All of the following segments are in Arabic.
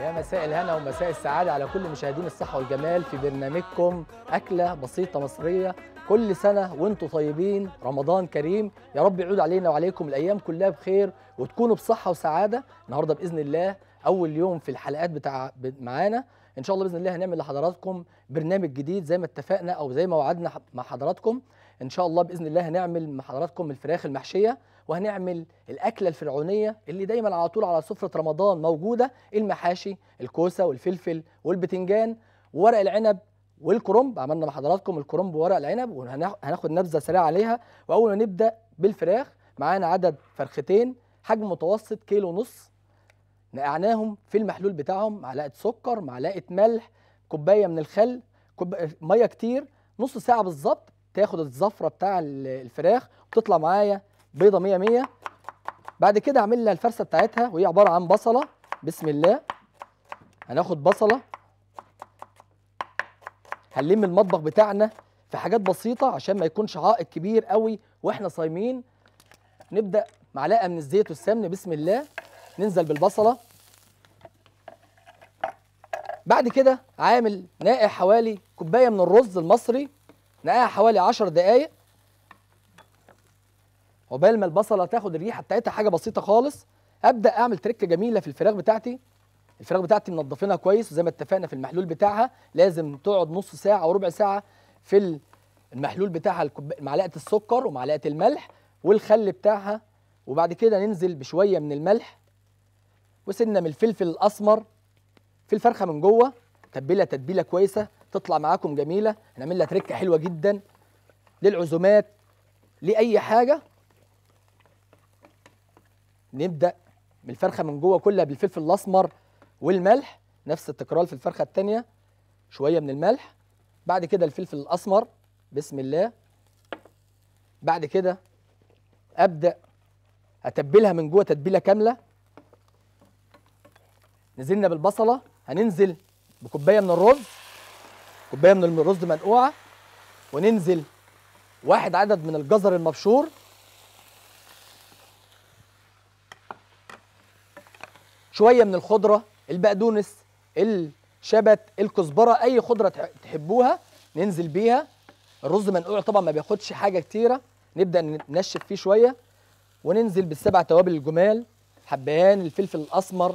يا مساء الهنا ومساء السعادة على كل مشاهدين الصحة والجمال في برنامجكم أكلة بسيطة مصرية كل سنة وانتم طيبين رمضان كريم يا رب يعود علينا وعليكم الأيام كلها بخير وتكونوا بصحة وسعادة النهاردة بإذن الله أول يوم في الحلقات بتاع معانا إن شاء الله بإذن الله هنعمل لحضراتكم برنامج جديد زي ما اتفقنا أو زي ما وعدنا مع حضراتكم إن شاء الله بإذن الله هنعمل مع حضراتكم الفراخ المحشية وهنعمل الاكله الفرعونيه اللي دايما على طول على سفره رمضان موجوده المحاشي الكوسه والفلفل والبتنجان وورق العنب والكرنب عملنا مع حضراتكم الكرنب وورق العنب وهناخد نبذه سريعه عليها واول ما نبدا بالفراخ معانا عدد فرختين حجم متوسط كيلو ونص نقعناهم في المحلول بتاعهم معلقه سكر معلقه ملح كوبايه من الخل كوب... ميه كتير نص ساعه بالظبط تاخد الزفره بتاع الفراخ وتطلع معايا بيضه 100 100 بعد كده اعمل لها الفرسه بتاعتها وهي عباره عن بصله بسم الله هناخد بصله هنلم المطبخ بتاعنا في حاجات بسيطه عشان ما يكونش عائق كبير قوي واحنا صايمين نبدا معلقه من الزيت والسمن بسم الله ننزل بالبصله بعد كده عامل ناقع حوالي كوبايه من الرز المصري ناقع حوالي 10 دقائق عقبال ما البصله تاخد الريحه بتاعتها حاجه بسيطه خالص ابدا اعمل تركه جميله في الفراخ بتاعتي الفراخ بتاعتي منضفينها كويس وزي ما اتفقنا في المحلول بتاعها لازم تقعد نص ساعه او ربع ساعه في المحلول بتاعها معلقه السكر ومعلقه الملح والخل بتاعها وبعد كده ننزل بشويه من الملح وسنه من الفلفل الاسمر في الفرخه من جوه تتبيله تتبيله كويسه تطلع معاكم جميله هنعمل لها تركه حلوه جدا للعزومات لاي حاجه نبدا بالفرخه من جوه كلها بالفلفل الاسمر والملح نفس التكرار في الفرخه الثانيه شويه من الملح بعد كده الفلفل الاسمر بسم الله بعد كده ابدا اتبلها من جوه تتبيله كامله نزلنا بالبصله هننزل بكوبايه من الرز كوبايه من الرز منقوعه وننزل واحد عدد من الجزر المبشور شويه من الخضره البقدونس الشبت الكزبره اي خضره تحبوها ننزل بيها الرز منقوع طبعا ما بياخدش حاجه كتيره نبدا ننشف فيه شويه وننزل بالسبع توابل الجمال حبهان الفلفل الاسمر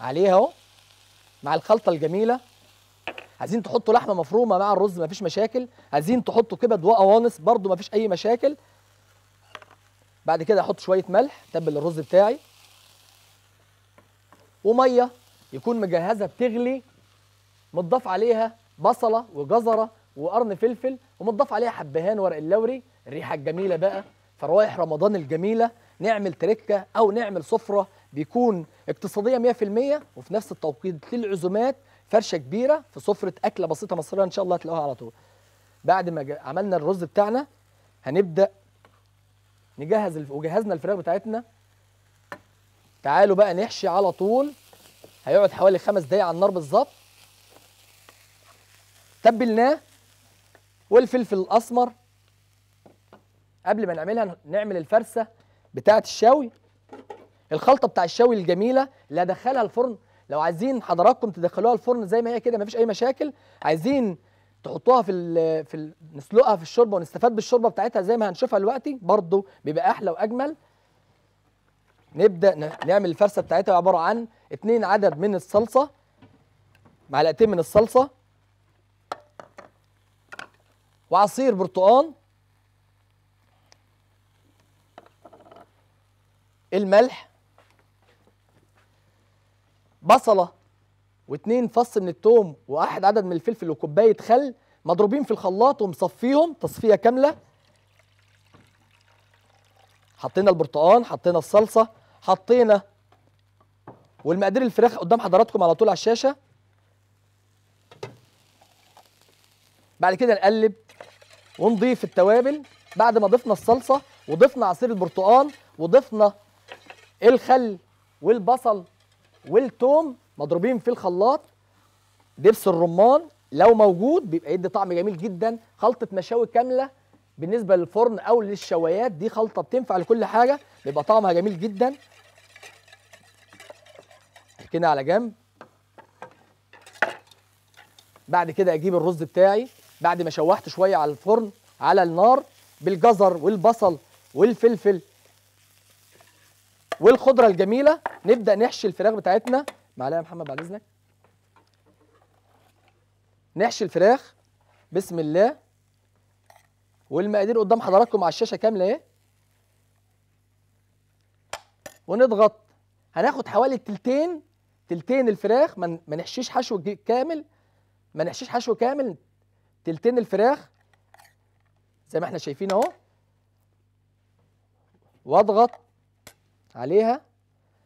عليها اهو مع الخلطه الجميله عايزين تحطوا لحمه مفرومه مع الرز مفيش مشاكل عايزين تحطوا كبد وقوانص برضو مفيش اي مشاكل بعد كده احط شويه ملح تبل الرز بتاعي وميه يكون مجهزه بتغلي متضاف عليها بصله وجزره وقرن فلفل ومتضاف عليها حبهان ورق اللوري الريحه الجميله بقى فروايح رمضان الجميله نعمل تركه او نعمل سفره بيكون اقتصاديه 100% وفي نفس التوقيت للعزومات فرشه كبيره في سفره اكله بسيطه مصريه ان شاء الله هتلاقوها على طول بعد ما عملنا الرز بتاعنا هنبدا نجهز وجهزنا الفراخ بتاعتنا تعالوا بقى نحشي على طول هيقعد حوالي خمس دقايق على النار بالظبط تبلناه والفلفل الاسمر قبل ما نعملها نعمل الفرسه بتاعه الشاوي الخلطه بتاع الشاوي الجميله اللي هدخلها الفرن لو عايزين حضراتكم تدخلوها الفرن زي ما هي كده مفيش اي مشاكل عايزين تحطوها في الـ في الـ نسلقها في الشوربه ونستفاد بالشوربه بتاعتها زي ما هنشوفها دلوقتي برضو بيبقى احلى واجمل نبدا نعمل الفرسه بتاعتها عباره عن اتنين عدد من الصلصه معلقتين من الصلصه وعصير برتقان الملح بصله واتنين فص من التوم واحد عدد من الفلفل وكوبايه خل مضروبين في الخلاط ومصفيهم تصفيه كامله حطينا البرتقان حطينا الصلصه حطينا والمقادير الفراخ قدام حضراتكم على طول على الشاشه بعد كده نقلب ونضيف التوابل بعد ما ضفنا الصلصه وضفنا عصير البرتقال وضفنا الخل والبصل والثوم مضروبين في الخلاط دبس الرمان لو موجود بيبقى يدي طعم جميل جدا خلطه مشاوي كامله بالنسبه للفرن او للشوايات دي خلطه بتنفع لكل حاجه بيبقى طعمها جميل جدا كده على جنب بعد كده اجيب الرز بتاعي بعد ما شوحت شويه على الفرن على النار بالجزر والبصل والفلفل والخضره الجميله نبدا نحشي الفراخ بتاعتنا معلقه يا محمد بعد اذنك نحشي الفراخ بسم الله والمقادير قدام حضراتكم على الشاشه كامله اهي ونضغط هناخد حوالي تلتين تلتين الفراخ ما نحشيش حشو كامل ما نحشيش حشو كامل تلتين الفراخ زي ما احنا شايفين اهو واضغط عليها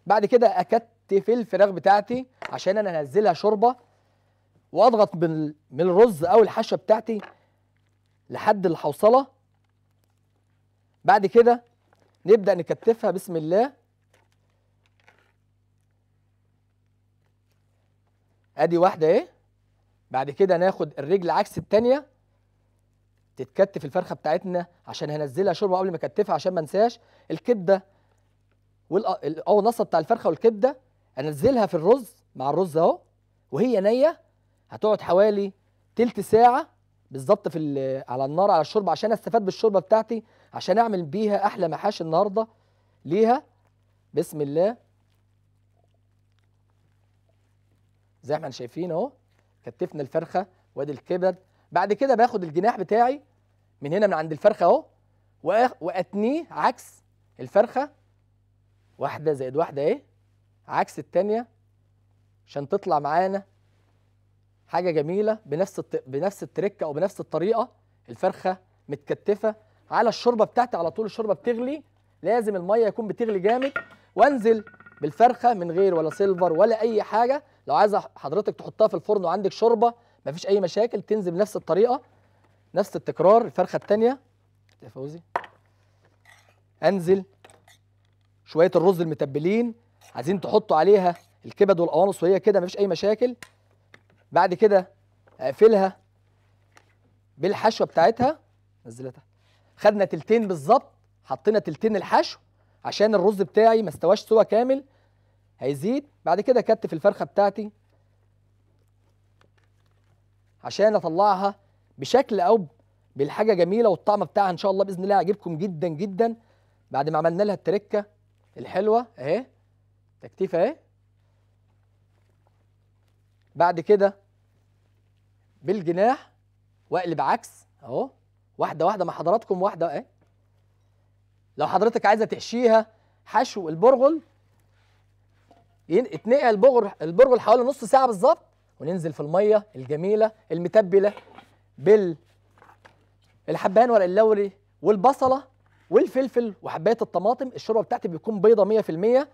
بعد كده اكتف الفراخ بتاعتي عشان انا انزلها شوربه واضغط من الرز او الحشوه بتاعتي لحد الحوصله بعد كده نبدا نكتفها بسم الله ادي واحده اهي بعد كده ناخد الرجل عكس الثانيه تتكتف الفرخه بتاعتنا عشان هنزلها شوربه قبل ما اكتفها عشان ما انساش الكبده او النصه بتاع الفرخه والكبده انزلها في الرز مع الرز اهو وهي نيه هتقعد حوالي تلت ساعه بالظبط في على النار على الشوربه عشان استفاد بالشوربه بتاعتي عشان اعمل بيها احلى محاشي النهارده ليها بسم الله زي ما احنا شايفين اهو كتفنا الفرخه وادي الكبد بعد كده باخد الجناح بتاعي من هنا من عند الفرخه اهو واتنيه عكس الفرخه واحده زائد واحده ايه عكس الثانيه عشان تطلع معانا حاجه جميله بنفس الت... بنفس التركه او بنفس الطريقه الفرخه متكتفه على الشوربه بتاعتي على طول الشوربه بتغلي لازم الميه يكون بتغلي جامد وانزل بالفرخه من غير ولا سيلفر ولا اي حاجه لو عايزه حضرتك تحطها في الفرن وعندك شوربه مفيش اي مشاكل تنزل بنفس الطريقه نفس التكرار الفرخه الثانيه يا فوزي انزل شويه الرز المتبلين عايزين تحطوا عليها الكبد والقوانص وهي كده مفيش اي مشاكل بعد كده اقفلها بالحشوه بتاعتها نزلتها خدنا تلتين بالظبط حطينا تلتين الحشو عشان الرز بتاعي ما استواش سوا كامل هيزيد بعد كده اكتف الفرخه بتاعتي عشان اطلعها بشكل او بالحاجه جميله والطعم بتاعها ان شاء الله باذن الله هيعجبكم جدا جدا بعد ما عملنا لها التركه الحلوه اهي تكتيفه اهي بعد كده بالجناح واقلب عكس اهو واحده واحده مع حضراتكم واحده اهي لو حضرتك عايزه تحشيها حشو البرغل اتنقع البرغل البرغل حوالي نص ساعه بالظبط وننزل في الميه الجميله المتبله بال الحبهان ورق اللوري والبصله والفلفل وحبايه الطماطم الشوربه بتاعتي بيكون بيضه 100%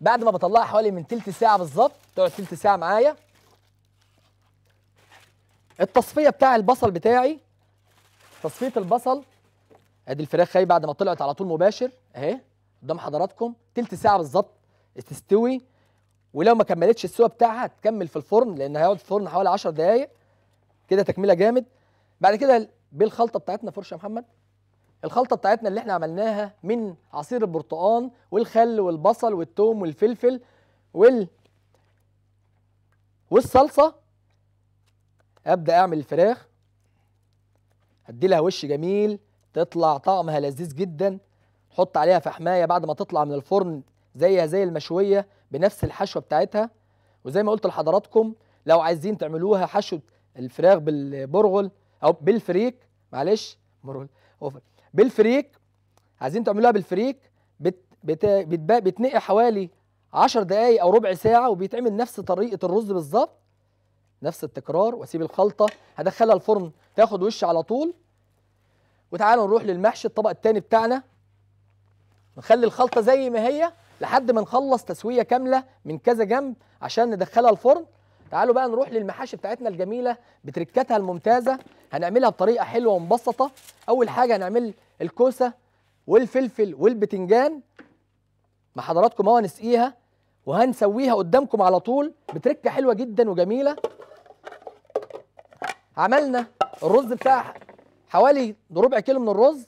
بعد ما بطلعها حوالي من ثلث ساعه بالظبط تقعد ثلث ساعه معايا التصفيه بتاع البصل بتاعي تصفيه البصل ادي الفراخ خاي بعد ما طلعت على طول مباشر اهي قدام حضراتكم تلت ساعه بالظبط تستوي ولو ما كملتش السوا بتاعها تكمل في الفرن لان هيقعد في الفرن حوالي 10 دقائق كده تكمله جامد بعد كده بالخلطه بتاعتنا فرشه محمد الخلطه بتاعتنا اللي احنا عملناها من عصير البرتقال والخل والبصل والثوم والفلفل وال والصلصه ابدا اعمل الفراخ ادي لها وش جميل تطلع طعمها لذيذ جدا حط عليها فحمايه بعد ما تطلع من الفرن زيها زي المشويه بنفس الحشوه بتاعتها وزي ما قلت لحضراتكم لو عايزين تعملوها حشو الفراخ بالبرغل او بالفريك معلش برغل بالفريك عايزين تعملوها بالفريك بت بت بتنقي حوالي 10 دقايق او ربع ساعه وبيتعمل نفس طريقه الرز بالظبط نفس التكرار واسيب الخلطه هدخلها الفرن تاخد وش على طول وتعالوا نروح للمحشي الطبق الثاني بتاعنا نخلي الخلطه زي ما هي لحد ما نخلص تسويه كامله من كذا جنب عشان ندخلها الفرن تعالوا بقى نروح للمحاشي بتاعتنا الجميله بتركتها الممتازه هنعملها بطريقه حلوه ومبسطه اول حاجه هنعمل الكوسه والفلفل والبتنجان مع حضراتكم اهو هنسقيها وهنسويها قدامكم على طول بتركه حلوه جدا وجميله عملنا الرز بتاع حوالي ربع كيلو من الرز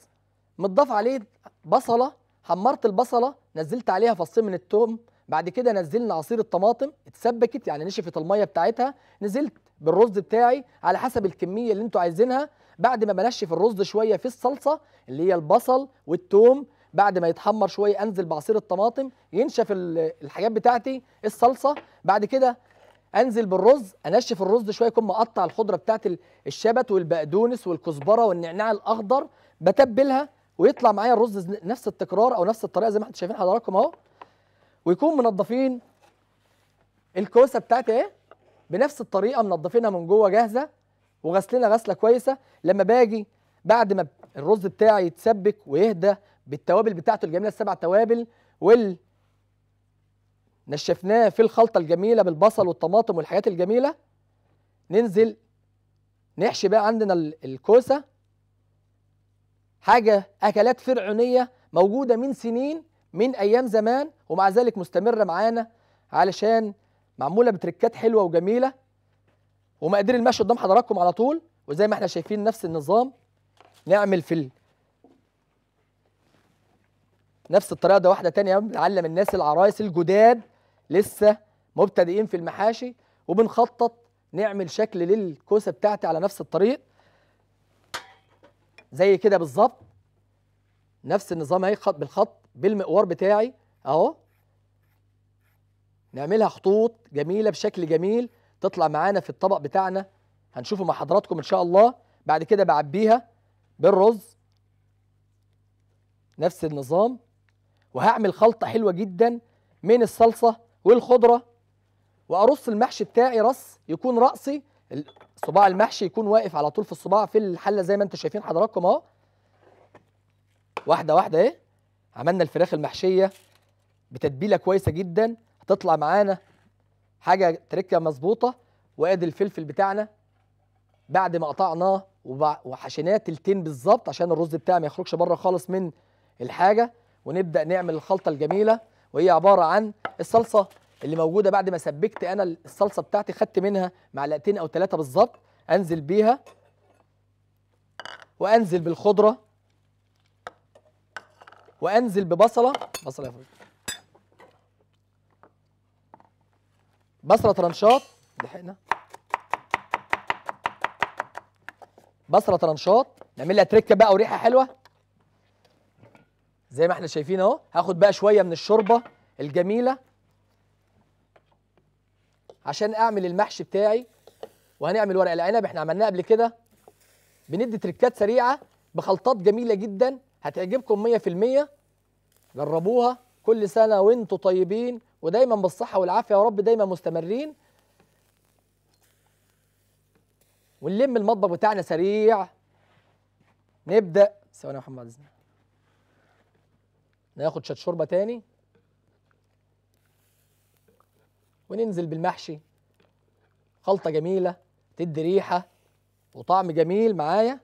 متضاف عليه بصله حمرت البصله نزلت عليها فصين من التوم بعد كده نزلنا عصير الطماطم اتسبكت يعني نشفت الميه بتاعتها نزلت بالرز بتاعي على حسب الكميه اللي انتوا عايزينها بعد ما بنشف الرز شويه في الصلصه اللي هي البصل والتوم بعد ما يتحمر شويه انزل بعصير الطماطم ينشف الحاجات بتاعتي الصلصه بعد كده انزل بالرز انشف الرز شويه اكون مقطع الخضره بتاعت الشبت والبقدونس والكزبره والنعناع الاخضر بتبلها ويطلع معايا الرز نفس التكرار او نفس الطريقه زي ما انتم شايفين حضراتكم اهو ويكون منضفين الكوسه بتاعتي ايه بنفس الطريقه منضفينها من جوه جاهزه وغسلينها غسله كويسه لما باجي بعد ما الرز بتاعي يتسبك ويهدى بالتوابل بتاعته الجميله السبع توابل وال نشفناه في الخلطه الجميله بالبصل والطماطم والحاجات الجميله ننزل نحشي بقى عندنا الكوسه حاجه اكلات فرعونيه موجوده من سنين من ايام زمان ومع ذلك مستمره معانا علشان معموله بتركات حلوه وجميله ومقادير المشي قدام حضراتكم على طول وزي ما احنا شايفين نفس النظام نعمل في ال... نفس الطريقه ده واحده تانية بنعلم الناس العرايس الجداد لسه مبتدئين في المحاشي وبنخطط نعمل شكل للكوسه بتاعتي على نفس الطريق زي كده بالظبط نفس النظام اهي خط بالخط بالمقوار بتاعي اهو نعملها خطوط جميله بشكل جميل تطلع معانا في الطبق بتاعنا هنشوفه مع حضراتكم ان شاء الله بعد كده بعبيها بالرز نفس النظام وهعمل خلطه حلوه جدا من الصلصه والخضره وارص المحشي بتاعي رص يكون راسي صباع المحشي يكون واقف على طول في الصباع في الحله زي ما انتم شايفين حضراتكم اهو واحده واحده ايه عملنا الفراخ المحشيه بتتبيله كويسه جدا هتطلع معانا حاجه تركه مظبوطه وادي الفلفل بتاعنا بعد ما قطعناه وحشيناه تلتين بالظبط عشان الرز بتاعي ما يخرجش بره خالص من الحاجه ونبدا نعمل الخلطه الجميله وهي عباره عن الصلصه اللي موجوده بعد ما سبكت انا الصلصه بتاعتي خدت منها معلقتين او ثلاثه بالظبط انزل بيها وانزل بالخضره وانزل ببصله بصله يا فندم بصله ترنشات لحقنا بصله ترنشات نعمل لها تركه بقى وريحه حلوه زي ما احنا شايفين اهو هاخد بقى شويه من الشوربه الجميله عشان اعمل المحشي بتاعي وهنعمل ورق العنب احنا عملناه قبل كده بندي تريكات سريعه بخلطات جميله جدا هتعجبكم 100% جربوها كل سنه وانتم طيبين ودايما بالصحه والعافيه يا رب دايما مستمرين ونلم المطبخ بتاعنا سريع نبدا ثواني يا محمد عزيزي ناخد شات شوربه تاني وننزل بالمحشي خلطه جميله تدي ريحه وطعم جميل معايا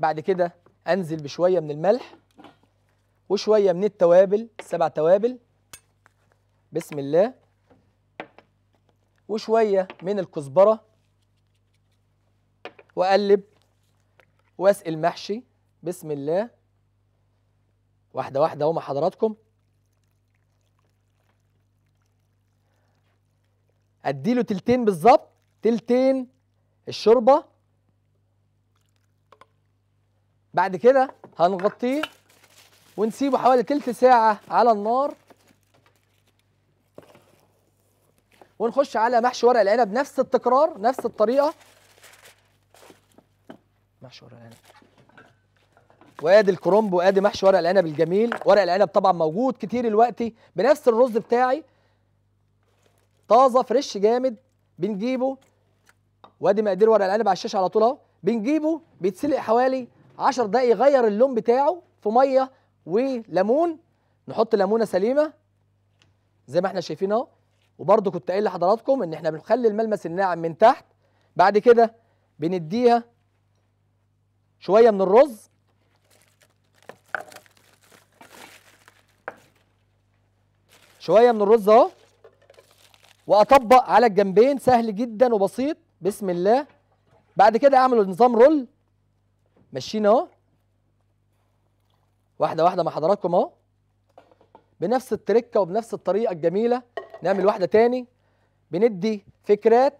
بعد كده انزل بشويه من الملح وشويه من التوابل سبع توابل بسم الله وشويه من الكزبره واقلب واسقي المحشي بسم الله واحدة واحدة اهو مع حضراتكم اديله تلتين بالظبط تلتين الشوربة بعد كده هنغطيه ونسيبه حوالي تلت ساعة على النار ونخش على محشي ورق العنب نفس التكرار نفس الطريقة محشي ورق العنب وادي الكرنب وادي محشي ورق العنب الجميل ورق العنب طبعا موجود كتير دلوقتي بنفس الرز بتاعي طازه فريش جامد بنجيبه وادي مقادير ورق العنب على الشاشه على طول اهو بنجيبه بيتسلق حوالي 10 دقايق يغير اللون بتاعه في ميه وليمون نحط ليمونه سليمه زي ما احنا شايفين اهو وبرده كنت قايل لحضراتكم ان احنا بنخلي الملمس الناعم من تحت بعد كده بنديها شويه من الرز شويه من الرز اهو واطبق على الجنبين سهل جدا وبسيط بسم الله بعد كده اعمل نظام رول ماشيين اهو واحده واحده مع حضراتكم اهو بنفس التركه وبنفس الطريقه الجميله نعمل واحده تاني بندي فكرات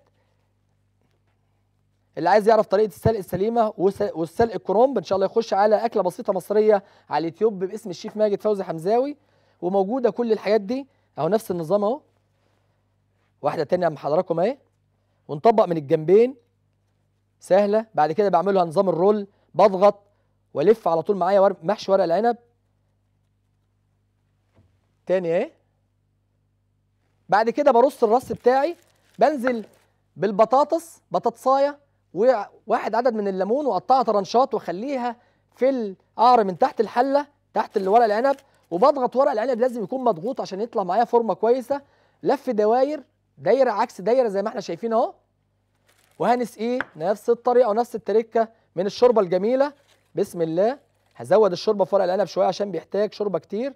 اللي عايز يعرف طريقه السلق السليمه والسلق الكرومب ان شاء الله يخش على اكله بسيطه مصريه على اليوتيوب باسم الشيف ماجد فوزي حمزاوي وموجوده كل الحاجات دي اهو نفس النظام اهو واحده تانية مع حضراتكم اهي ونطبق من الجنبين سهله بعد كده بعملها نظام الرول بضغط والف على طول معايا ورق محشي ورق العنب تاني اهي بعد كده برص الرص بتاعي بنزل بالبطاطس بطاطسايه وواحد عدد من الليمون واقطعها طرنشات واخليها في القعر من تحت الحله تحت ورق العنب وبضغط ورق العنب لازم يكون مضغوط عشان يطلع معايا فورمه كويسه لف دواير دايره عكس دايره زي ما احنا شايفين اهو وهنسقيه نفس الطريقه ونفس التركه من الشوربه الجميله بسم الله هزود الشوربه في ورق العنب شويه عشان بيحتاج شوربه كتير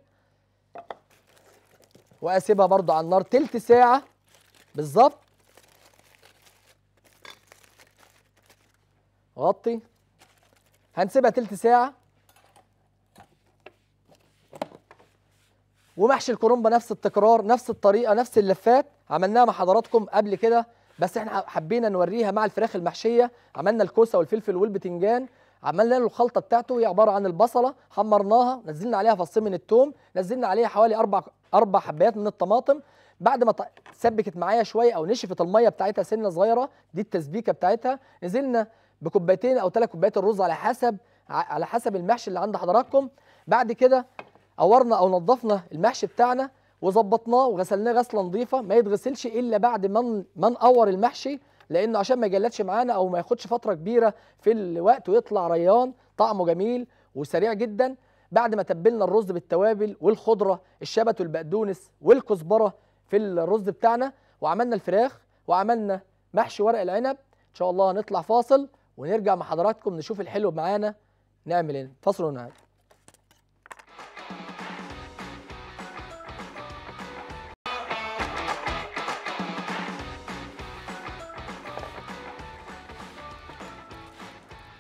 واسيبها برده على النار تلت ساعه بالظبط غطي هنسيبها تلت ساعه ومحشي الكرومبا نفس التكرار نفس الطريقه نفس اللفات عملناها مع حضراتكم قبل كده بس احنا حبينا نوريها مع الفراخ المحشيه عملنا الكوسه والفلفل والبتنجان عملنا له الخلطه بتاعته هي عباره عن البصله حمرناها نزلنا عليها فصين من الثوم نزلنا عليها حوالي اربع اربع حبات من الطماطم بعد ما سبكت معايا شويه او نشفت الميه بتاعتها سنه صغيره دي التسبيكه بتاعتها نزلنا بكوبايتين او ثلاث كوبايات الرز على حسب على حسب المحشي اللي عند حضراتكم بعد كده قورنا او نظفنا المحشي بتاعنا وظبطناه وغسلناه غسله نظيفه ما يتغسلش الا بعد ما ما نقور المحشي لانه عشان ما يجلدش معانا او ما ياخدش فتره كبيره في الوقت ويطلع ريان طعمه جميل وسريع جدا بعد ما تبلنا الرز بالتوابل والخضره الشبت والبقدونس والكزبره في الرز بتاعنا وعملنا الفراخ وعملنا محشي ورق العنب ان شاء الله هنطلع فاصل ونرجع مع حضراتكم نشوف الحلو معانا نعمل ايه فاصل ونعمل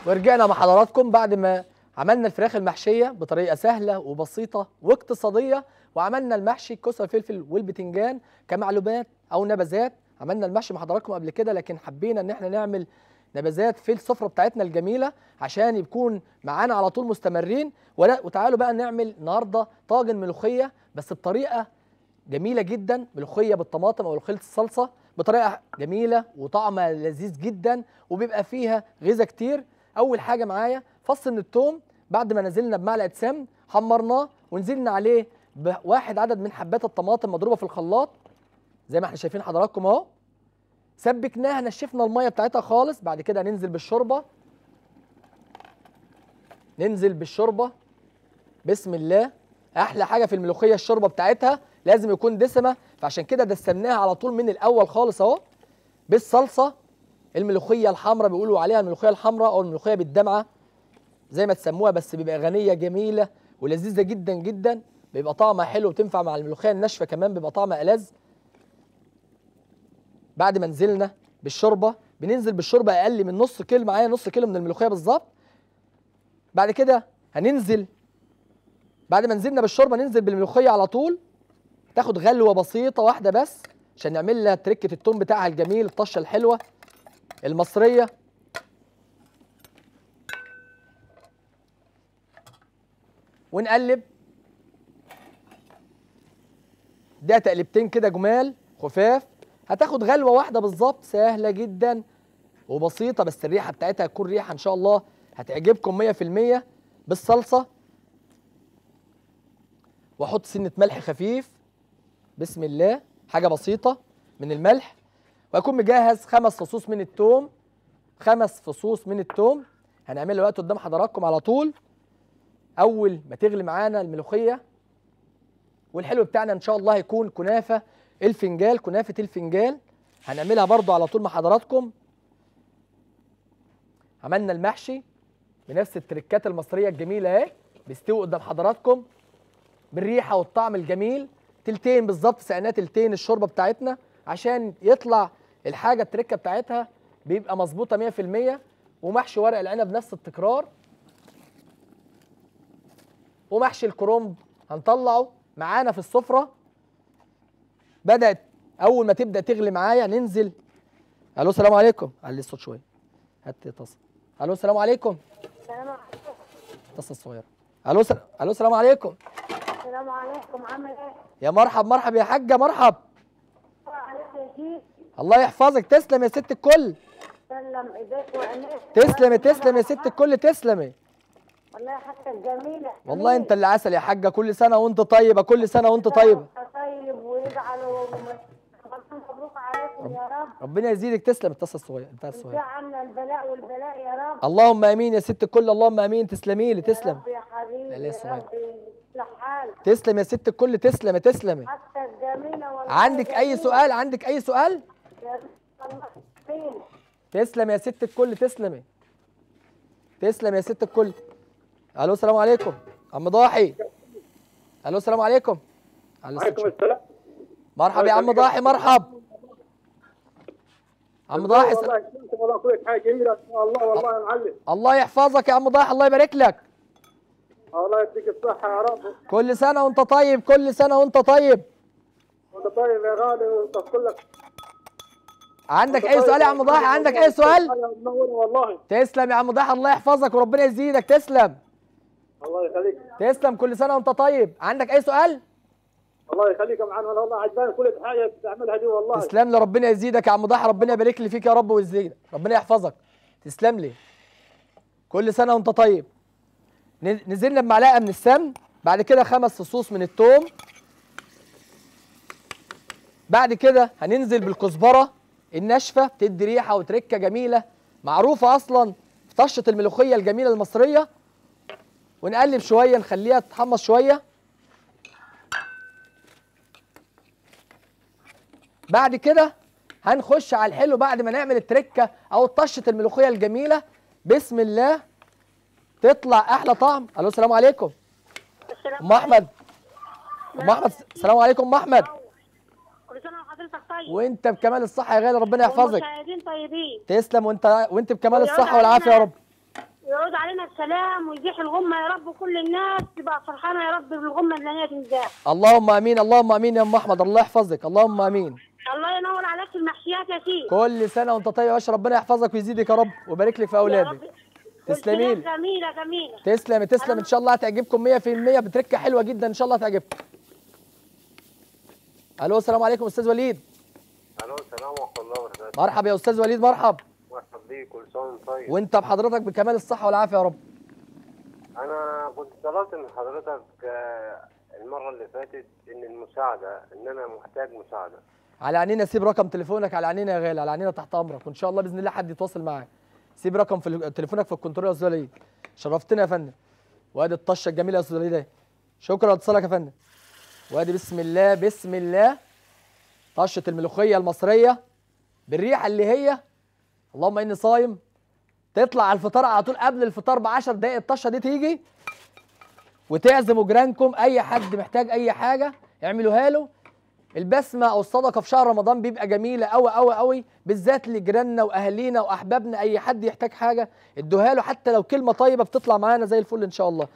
ورجعنا مع حضراتكم بعد ما عملنا الفراخ المحشية بطريقة سهلة وبسيطة واقتصادية وعملنا المحشي كوسه فلفل والبتنجان كمعلومات أو نبذات عملنا المحشي مع حضراتكم قبل كده لكن حبينا إن احنا نعمل نبذات في السفرة بتاعتنا الجميلة عشان يكون معانا على طول مستمرين وتعالوا بقى نعمل النهاردة طاجن ملوخية بس بطريقة جميلة جدا ملوخية بالطماطم أو ملوخية الصلصة بطريقة جميلة وطعمها لذيذ جدا وبيبقى فيها غذاء كتير اول حاجه معايا فص من الثوم بعد ما نزلنا بمعلقه سمن حمرناه ونزلنا عليه بواحد عدد من حبات الطماطم مضروبه في الخلاط زي ما احنا شايفين حضراتكم اهو سبكناها نشفنا الميه بتاعتها خالص بعد كده ننزل بالشوربه ننزل بالشوربه بسم الله احلى حاجه في الملوخيه الشوربه بتاعتها لازم يكون دسمه فعشان كده دسمناها على طول من الاول خالص اهو بالصلصه الملوخيه الحمراء بيقولوا عليها الملوخيه الحمراء او الملوخيه بالدمعه زي ما تسموها بس بيبقى غنيه جميله ولذيذه جدا جدا بيبقى طعمها حلو وتنفع مع الملوخيه الناشفه كمان بيبقى طعمها ألذ بعد ما نزلنا بالشوربه بننزل بالشوربه اقل من نص كيلو معايا نص كيلو من الملوخيه بالظبط بعد كده هننزل بعد ما نزلنا بالشوربه ننزل بالملوخيه على طول تاخد غلوه بسيطه واحده بس عشان نعمل لها تركه التوم بتاعها الجميل الطشه الحلوه المصرية ونقلب ده تقلبتين كده جمال خفاف هتاخد غلوه واحده بالظبط سهله جدا وبسيطه بس الريحه بتاعتها هتكون ريحه ان شاء الله هتعجبكم 100% بالصلصه واحط سنه ملح خفيف بسم الله حاجه بسيطه من الملح بكون مجهز خمس فصوص من التوم خمس فصوص من التوم هنعملها دلوقتي قدام حضراتكم على طول اول ما تغلي معانا الملوخيه والحلو بتاعنا ان شاء الله هيكون كنافه الفنجال كنافه الفنجال هنعملها برضو على طول مع حضراتكم عملنا المحشي بنفس التركات المصريه الجميله اهي بيستوي قدام حضراتكم بالريحه والطعم الجميل تلتين بالظبط سقناه تلتين الشوربه بتاعتنا عشان يطلع الحاجه التركه بتاعتها بيبقى مظبوطه 100% ومحشي ورق العنب نفس التكرار ومحشي الكرنب هنطلعه معانا في السفره بدات اول ما تبدا تغلي معايا ننزل الو السلام عليكم علي الصوت شويه هات طاسه الو السلام عليكم السلام عليكم الطاسه الصغيره الو سلام. الو السلام عليكم السلام عليكم عامل ايه يا مرحب مرحب يا حاجه مرحب عليك يا شيخ الله يحفظك تسلم يا ست الكل تسلم ايديك وعينيك تسلمي تسلمي يا ست الكل تسلمي والله يا حاجه جميله والله انت اللي عسل يا حاجه كل سنه وانت طيبه كل سنه وانت طيبه طيب ويجعل مبروك عليكم يا رب ربنا يزيدك تسلم الطاسه الصغيره البتاع الصغيره عنا البلاء والبلاء يا رب اللهم امين يا ست الكل اللهم امين تسلمي لي تسلم يا حبيبي يا حالك تسلم يا ست الكل تسلم تسلمي حتى الجميله عندك اي سؤال عندك اي سؤال تسلم يا ست الكل تسلمي تسلم يا ست الكل الو السلام عليكم عم ضاحي الو السلام عليكم وعليكم السلام مرحب يا عم ضاحي مرحب عم ضاحي والله والله الله والله يا معلم الله يحفظك يا عم ضاحي الله يبارك لك الله يديك الصحه يا رب كل سنه وانت طيب كل سنه وانت طيب وانت طيب يا غالي وانت كلك عندك اي سؤال يا عم ضاحي عندك اي سؤال والله تسلم يا عم ضاحي الله يحفظك وربنا يزيدك تسلم الله يخليك تسلم كل سنه وانت طيب عندك اي سؤال الله يخليك يا معلم انا والله عجبان كل حاجه بتعملها دي والله تسلم لي ربنا يزيدك يا عم ضاحي ربنا يبارك لي فيك يا رب ويزيدك ربنا يحفظك تسلم لي كل سنه وانت طيب نزلنا بمعلقه من السمن بعد كده خمس فصوص من الثوم بعد كده هننزل بالكزبره الناشفه بتدي ريحه وتركه جميله معروفه اصلا في طشه الملوخيه الجميله المصريه ونقلب شويه نخليها تتحمص شويه بعد كده هنخش على الحلو بعد ما نعمل التركه او طشه الملوخيه الجميله بسم الله تطلع احلى طعم الو السلام عليكم ام احمد ام احمد السلام عليكم ام احمد طيب وانت بكمال الصحه يا غالي ربنا يحفظك والمشاهدين طيبين تسلم وانت وانت بكمال الصحه والعافيه يا رب يعود علينا السلام ويزيح الغمه يا رب كل الناس تبقى فرحانه يا رب بالغمه اللي هي تنزاح اللهم امين اللهم امين يا ام احمد الله يحفظك اللهم امين الله ينور عليك المحشيات يا سيدي كل سنه وانت طيب يا باشا ربنا يحفظك ويزيدك يا رب ويبارك لك في اولادك تسلمي جميله جميله تسلمي تسلمي ان شاء الله هتعجبكم 100% بتركه حلوه جدا ان شاء الله هتعجبكم الو السلام عليكم استاذ وليد الو السلام ورحمه الله وبركاته مرحب يا استاذ وليد مرحب مرحب بيك كل سنه وانت طيب وانت بحضرتك بكمال الصحه والعافيه يا رب انا كنت طلبت من حضرتك آه، المره اللي فاتت ان المساعده ان انا محتاج مساعده على عينينا سيب رقم تليفونك على عينينا يا غالي على عينينا تحت امرك وان شاء الله باذن الله حد يتواصل معاك سيب رقم في تليفونك في الكنترول يا استاذ وليد شرفتنا يا فندم وادي الطشه الجميله يا استاذ وليد شكرا اتصالك يا فندم وادي بسم الله بسم الله طشه الملوخيه المصريه بالريحه اللي هي اللهم اني صايم تطلع على الفطار على طول قبل الفطار ب 10 دقائق الطشه دي تيجي وتعزموا جيرانكم اي حد محتاج اي حاجه اعملوها له البسمه او الصدقه في شهر رمضان بيبقى جميله قوي قوي قوي بالذات لجيراننا واهالينا واحبابنا اي حد يحتاج حاجه ادوها له حتى لو كلمه طيبه بتطلع معانا زي الفل ان شاء الله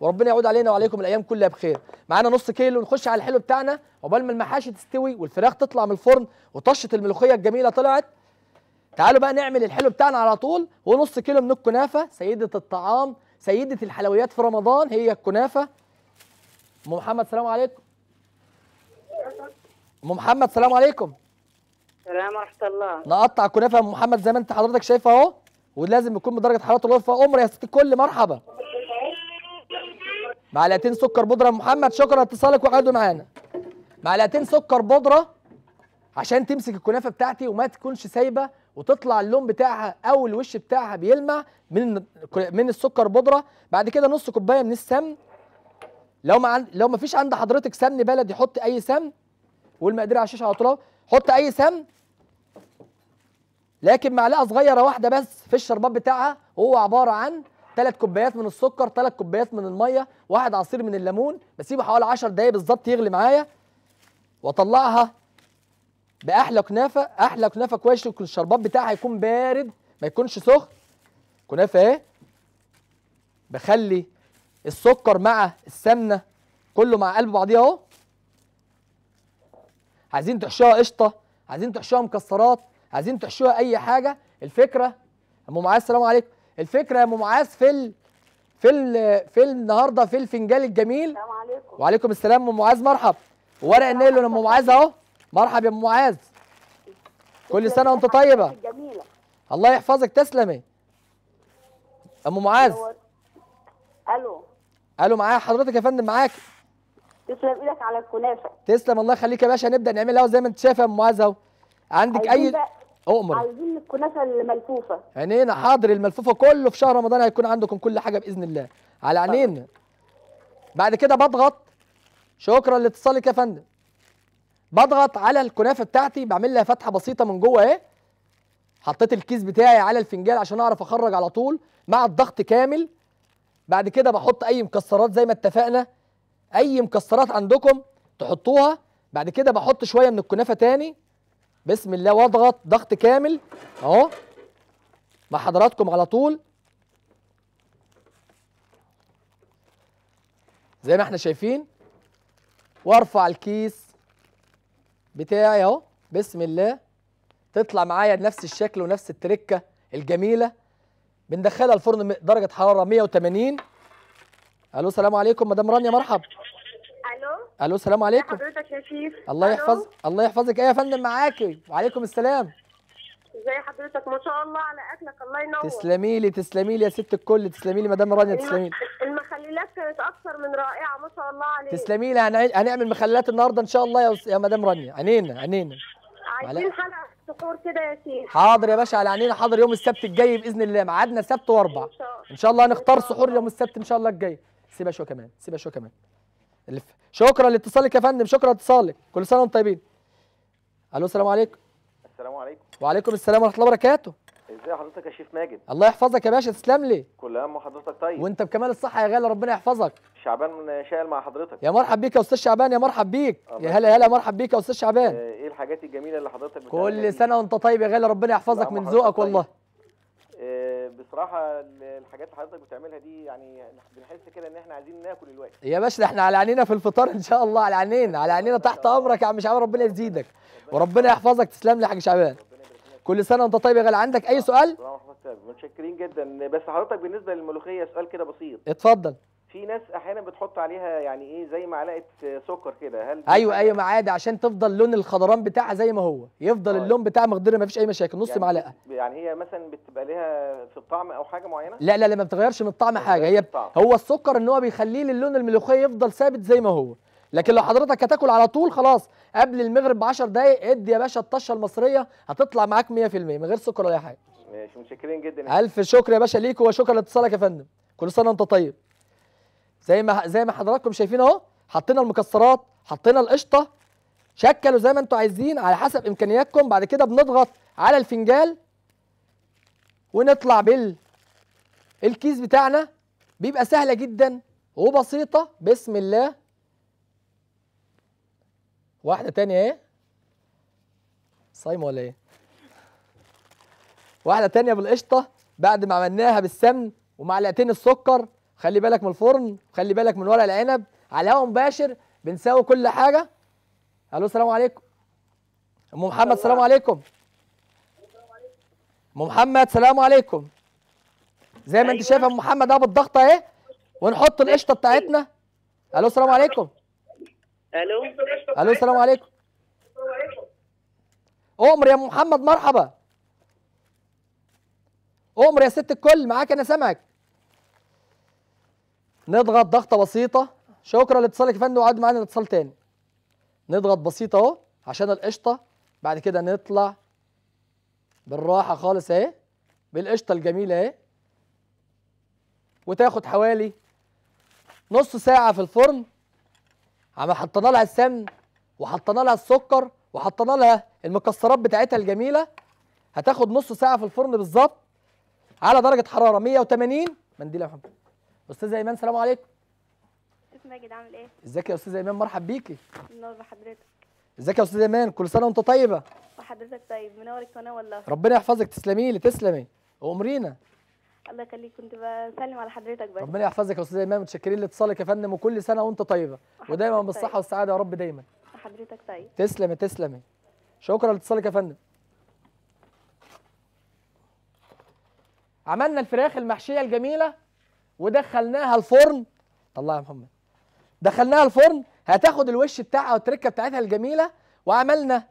وربنا يعود علينا وعليكم الايام كلها بخير معانا نص كيلو نخش على الحلو بتاعنا عقبال ما المحاشي تستوي والفراخ تطلع من الفرن وطشه الملوخيه الجميله طلعت تعالوا بقى نعمل الحلو بتاعنا على طول ونص كيلو من الكنافه سيده الطعام سيده الحلويات في رمضان هي الكنافه ام محمد سلام عليكم ام محمد سلام عليكم سلام ورحمه الله نقطع كنافه ام محمد زي ما انت حضرتك شايفه اهو ولازم يكون بدرجه حراره الغرفه امر يا ست الكل مرحبا معلقتين سكر بودره محمد شكرا اتصالك وقعدوا معانا معلقتين سكر بودره عشان تمسك الكنافه بتاعتي وما تكونش سايبه وتطلع اللون بتاعها او الوش بتاعها بيلمع من من السكر بودره بعد كده نص كوبايه من السمن لو ما عن... لو ما فيش عند حضرتك سمن بلدي حط اي سمن والمقدره على الشاشه على طول حط اي سمن لكن معلقه صغيره واحده بس في الشربات بتاعها وهو عباره عن ثلاث كوبايات من السكر ثلاث كوبايات من الميه واحد عصير من الليمون بسيبه حوالي 10 دقايق بالظبط يغلي معايا واطلعها باحلى كنافه احلى كنافه كويس الشربات بتاعها يكون بارد ما يكونش سخن كنافه ايه بخلي السكر مع السمنه كله مع قلب بعضيه اهو عايزين تحشوها قشطه عايزين تحشوها مكسرات عايزين تحشوها اي حاجه الفكره ام معاذ السلام عليكم الفكره يا ام معاذ في ال... في ال... في النهارده في الفنجان الجميل السلام عليكم وعليكم السلام ام معاذ مرحب ورق النيل لام معاذ اهو مرحب يا ام معاذ كل سنه وانت طيبه جميله الله يحفظك تسلمي ام معاذ الو الو معايا حضرتك يا فندم معاك تسلم ايدك على الكنافه تسلم الله يخليك يا باشا نبدا نعمل اهو زي ما انت شايفه يا ام معاذ اهو عندك اي اؤمر عايزين الكنافه الملفوفه عينينا حاضر الملفوفه كله في شهر رمضان هيكون عندكم كل حاجه باذن الله على طيب. عينينا بعد كده بضغط شكرا لاتصالك يا فندم بضغط على الكنافه بتاعتي بعمل لها فتحه بسيطه من جوه اهي حطيت الكيس بتاعي على الفنجان عشان اعرف اخرج على طول مع الضغط كامل بعد كده بحط اي مكسرات زي ما اتفقنا اي مكسرات عندكم تحطوها بعد كده بحط شويه من الكنافه تاني بسم الله واضغط ضغط كامل اهو مع حضراتكم على طول زي ما احنا شايفين وارفع الكيس بتاعي اهو بسم الله تطلع معايا نفس الشكل ونفس التركه الجميله بندخلها الفرن درجه حراره 180 الو السلام عليكم مدام رانيا مرحب الو السلام عليكم إيه حضرتك يا شيف الله يحفظ الله يحفظك ايه يا فندم معاكي وعليكم السلام ازي حضرتك ما شاء الله على اكلك الله ينور تسلمي لي تسلمي لي يا ست الكل تسلمي لي مدام رانيا تسلمي لي المخللات كانت اكثر من رائعه ما شاء الله عليك تسلمي لي هنعمل مخللات النهارده ان شاء الله يا, يا مدام رانيا عينينا عينينا عايزين حلقه سحور كده يا شيخ حاضر يا باشا على عينينا حاضر يوم السبت الجاي باذن الله ميعادنا سبت واربع ان شاء الله ان شاء الله هنختار سحور يوم السبت ان شاء الله الجاي سيبها شويه كمان سيبها شويه كمان شكرا لاتصالك يا فندم شكرا لاتصالك كل سنه وانتم طيبين الو السلام عليكم السلام عليكم وعليكم السلام ورحمه الله وبركاته ازي حضرتك يا شيف ماجد الله يحفظك يا باشا تسلم لي كل عام وحضرتك طيب وانت بكمال الصحه يا غالي ربنا يحفظك شعبان شايل مع حضرتك يا مرحب بيك يا استاذ شعبان يا مرحب بيك يا هلا هلا مرحب بيك يا استاذ شعبان آه، ايه الحاجات الجميله اللي حضرتك كل سنه وانت طيب يا غالي ربنا يحفظك من ذوقك طيب. والله آه، بصراحه الحاجات اللي حضرتك بتعملها دي يعني بنحس كده ان احنا عايزين ناكل دلوقتي يا باشا احنا على عينينا في الفطار ان شاء الله على عينينا على عينينا تحت امرك يا عم شعبان ربنا يزيدك وربنا يحفظك تسلم لي يا حاج شعبان كل سنه وانت طيب يا غالي عندك اي سؤال؟ متشكرين جدا بس حضرتك بالنسبه للملوخيه سؤال كده بسيط اتفضل في ناس احيانا بتحط عليها يعني ايه زي معلقه سكر كده هل ايوه ايوه معايا عشان تفضل لون الخضران بتاعها زي ما هو يفضل أوه. اللون بتاعها مخضر ما فيش اي مشاكل نص يعني معلقه يعني هي مثلا بتبقى ليها في الطعم او حاجه معينه لا لا لا ما بتغيرش من الطعم حاجه هي الطعم. هو السكر ان هو بيخليه للون الملوخيه يفضل ثابت زي ما هو لكن لو آه. حضرتك هتاكل على طول خلاص قبل المغرب ب 10 دقايق ادي يا باشا الطشه المصريه هتطلع معاك 100% من غير سكر ولا اي حاجه ماشي متشكرين جدا الف شكر يا باشا ليك وشكرا لاتصالك يا فندم كل سنه وانت طيب زي ما زي ما حضراتكم شايفين اهو حطينا المكسرات حطينا القشطه شكلوا زي ما انتم عايزين على حسب امكانياتكم بعد كده بنضغط على الفنجال ونطلع بال الكيس بتاعنا بيبقى سهله جدا وبسيطه بسم الله واحده تانية ايه صايمه ولا ايه واحده تانية بالقشطه بعد ما عملناها بالسمن ومعلقتين السكر خلي بالك من الفرن خلي بالك من ورق العنب على هواء مباشر بنساوي كل حاجه الو السلام عليكم ام محمد السلام عليكم ام محمد السلام عليكم زي ما انت أيوة. شايف ام محمد اهو بالضغط اهي ونحط القشطه بتاعتنا الو السلام عليكم الو الو السلام عليكم عمر يا ام محمد مرحبا عمر يا ست الكل معاك انا سامعك نضغط ضغطه بسيطه شكرا لاتصالك يا فندم وعد معانا الاتصال تاني نضغط بسيطه اهو عشان القشطه بعد كده نطلع بالراحه خالص اهي بالقشطه الجميله اهي وتاخد حوالي نص ساعه في الفرن عم حطينا لها السمن وحطينا لها السكر وحطينا لها المكسرات بتاعتها الجميله هتاخد نص ساعه في الفرن بالظبط على درجه حراره 180 منديل يا محمد استاذه ايمان سلام عليكم ازيك ماجد عامل ايه ازيك يا استاذه ايمان مرحب بيكي منور بحضرتك ازيك يا استاذه ايمان كل سنه وانت طيبه وحضرتك طيب منور القناه والله ربنا يحفظك تسلمي لي تسلمي وامرينا الله يخليك كنت بسلم على حضرتك بس ربنا يحفظك يا استاذه ايمان متشكرين لاتصالك يا فندم وكل سنه وانت طيبه ودايما طيب. بالصحه طيب. والسعاده يا رب دايما حضرتك طيب تسلمي تسلمي شكرا لاتصالك يا فندم عملنا الفراخ المحشيه الجميله ودخلناها الفرن الله يا محمد دخلناها الفرن هتاخد الوش بتاعها والتركه بتاعتها الجميله وعملنا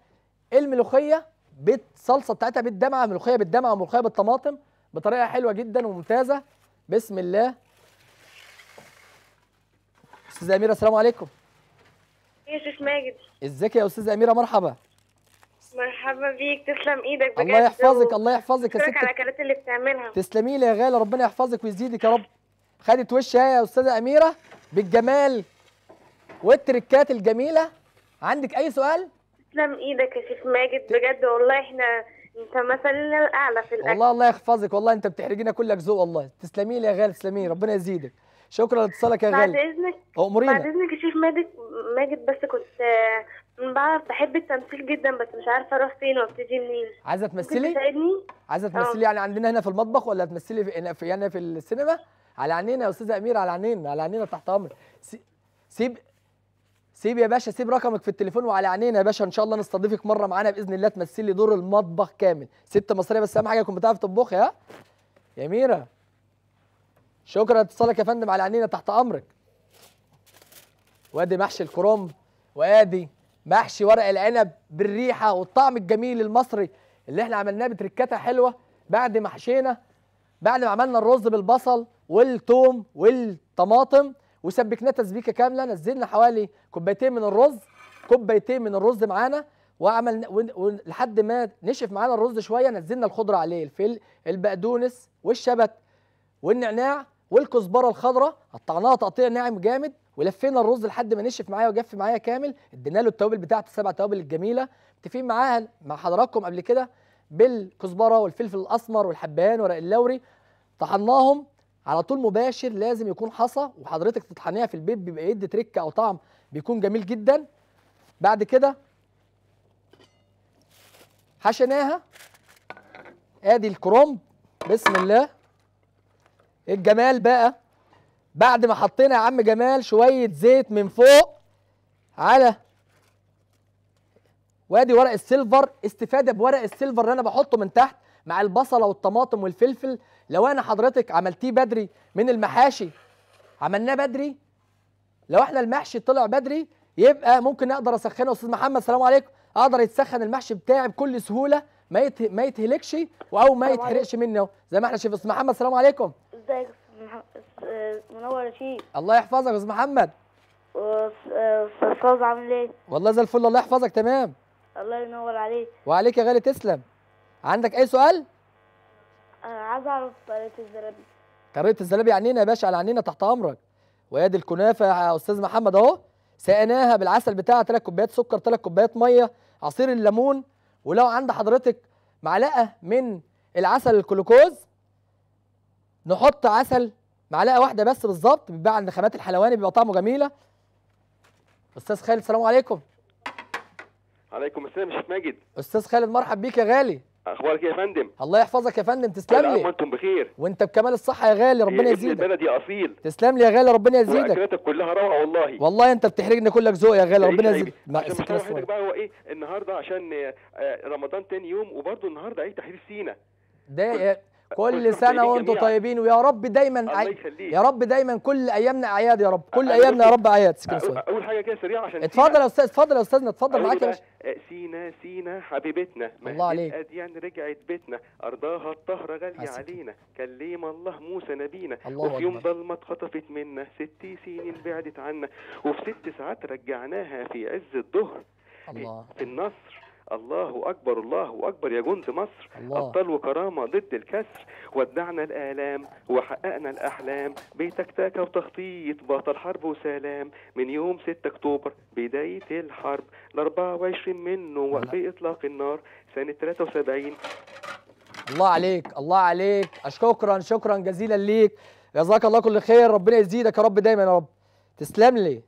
الملوخيه بالصلصه بتاعتها بالدمعه ملوخيه بالدمعه وملوخيه بالطماطم بطريقه حلوه جدا وممتازه بسم الله استاذه اميره السلام عليكم إيه يا شيخ ماجد ازيك يا استاذه اميره مرحبا مرحبا بيك تسلم ايدك بجد الله يحفظك الله يحفظك يا ست على الاكلات اللي بتعملها تسلمي لي يا غالي ربنا يحفظك ويزيدك يا رب خدت وشها يا استاذه اميره بالجمال والتركات الجميله عندك اي سؤال تسلم ايدك يا شيخ ماجد بجد والله احنا انت مثلنا الاعلى في الاكل والله الله يحفظك والله انت بتحرجينا كلك ذوق والله تسلمي لي يا غالي تسلمي ربنا يزيدك شكرا لاتصالك يا غالي بعد اذنك بعد اذنك يا شيخ ماجد ماجد بس كنت آه، بعرف بحب التمثيل جدا بس مش عارفه اروح فين وابتدي منين عايزه تمثلي؟ عايزه آه. تمثلي يعني عندنا هنا في المطبخ ولا تمثلي في يعني في السينما؟ على عينينا يا استاذ امير على عينينا على عينينا تحت امرك سيب سيب يا باشا سيب رقمك في التليفون وعلى عينينا يا باشا ان شاء الله نستضيفك مره معانا باذن الله تمثل لي دور المطبخ كامل ست مصريه بس اهم حاجه تكون بتعرف تطبخي ها يا ميرا شكرا اتصالك يا فندم على عينينا تحت امرك وادي محشي الكرنب وادي محشي ورق العنب بالريحه والطعم الجميل المصري اللي احنا عملناه بتركاتها حلوه بعد ما حشينا بعد ما عملنا الرز بالبصل والثوم والطماطم وسبكناه تسبيكه كامله نزلنا حوالي كوبايتين من الرز كوبايتين من الرز معانا وعمل لحد ما نشف معانا الرز شويه نزلنا الخضره عليه الفل البقدونس والشبت والنعناع والكزبره الخضراء قطعناها تقطيع ناعم جامد ولفينا الرز لحد ما نشف معايا وجف معايا كامل ادينا له التوابل بتاعته السبع توابل الجميله متفقين معاها مع حضراتكم قبل كده بالكزبره والفلفل الاسمر والحبان ورق اللوري طحناهم على طول مباشر لازم يكون حصى وحضرتك تطحنيها في البيت بيبقى يدي تركه او طعم بيكون جميل جدا بعد كده حشيناها ادي الكرومب بسم الله الجمال بقى بعد ما حطينا يا عم جمال شويه زيت من فوق على وادي ورق السيلفر استفاده بورق السيلفر اللي انا بحطه من تحت مع البصله والطماطم والفلفل لو انا حضرتك عملتيه بدري من المحاشي عملناه بدري لو احنا المحشي طلع بدري يبقى ممكن اقدر اسخنه استاذ محمد السلام عليكم اقدر يتسخن المحشي بتاعي بكل سهوله ما يته... ما يتهلكش او ما يتحرقش منه زي ما احنا شايفين استاذ محمد السلام عليكم ازيك استاذ منور يا شيخ الله يحفظك يا استاذ محمد استاذ عامل ايه والله زي الفل الله يحفظك تمام الله ينور عليك وعليك يا غالي تسلم عندك اي سؤال آه، عايز اعرف طريقه الزلابي طريقه الزلابي عنينا يا باشا على عنينا تحت امرك وادي الكنافه يا استاذ محمد اهو سقناها بالعسل بتاعها ثلاث كوبايات سكر ثلاث كوبايات ميه عصير الليمون ولو عند حضرتك معلقه من العسل الكلوكوز نحط عسل معلقه واحده بس بالظبط بيتباع عند خامات الحلواني بيبقى طعمه جميله استاذ خالد السلام عليكم عليكم السلام يا شيخ ماجد استاذ خالد مرحب بيك يا غالي اخبارك يا فندم الله يحفظك يا فندم تسلم لي وانتم بخير وانت بكمال الصحه يا غالي ربنا يزيدك ابن البلد يا اصيل تسلم لي يا غالي ربنا يزيدك اكلاتك كلها روعه والله والله انت بتحرجني كلك ذوق يا غالي ربنا يزيدك عشان بقى هو ايه النهارده عشان آه، رمضان تاني يوم وبرده النهارده عيد تحرير سينا ده كل سنه وانتم طيبين ويا رب دايما يا رب دايما كل ايامنا اعياد يا رب كل ايامنا يا رب إيه؟ اعياد اول حاجه كده سريعه عشان اتفضل يا استاذ اتفضل يا استاذنا اتفضل معاك يا إيه؟ سينا سينا حبيبتنا الله عليك اديان رجعت بيتنا ارضاها الطهره غاليه علينا كلم الله موسى نبينا الله وفي يوم ضلمه اتخطفت منا ست سنين بعدت عنا وفي ست ساعات رجعناها في عز الظهر الله في النصر الله أكبر الله أكبر يا جند مصر الله. أبطال وكرامة ضد الكسر ودعنا الآلام وحققنا الأحلام بتكتاكة وتخطيط بطل حرب وسلام من يوم 6 أكتوبر بداية الحرب ل 24 منه وقف إطلاق النار سنة 73 الله عليك الله عليك شكرا شكرا جزيلا ليك جزاك الله كل خير ربنا يزيدك يا رب دايما يا رب تسلم لي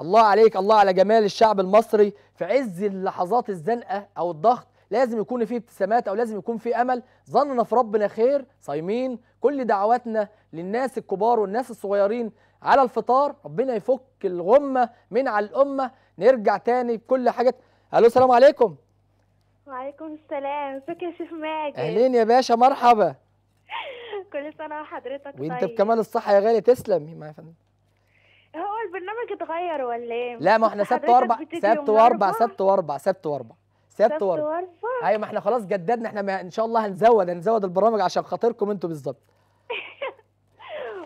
الله عليك الله على جمال الشعب المصري في عز اللحظات الزنقه او الضغط لازم يكون في ابتسامات او لازم يكون في امل ظننا في ربنا خير صايمين كل دعواتنا للناس الكبار والناس الصغيرين على الفطار ربنا يفك الغمه من على الامه نرجع تاني بكل حاجه الو السلام عليكم وعليكم السلام ازيك يا شيخ ماجد اهلين يا باشا مرحبا كل سنه وحضرتك طيب وانت بكمال الصحه يا غالي تسلم يا فندم هو البرنامج اتغير ولا ايه؟ لا ما احنا سبت واربع سبت واربع سبت واربع سبت واربع سبت واربع ايوه ما احنا خلاص جددنا احنا ما ان شاء الله هنزود هنزود البرامج عشان خاطركم انتوا بالظبط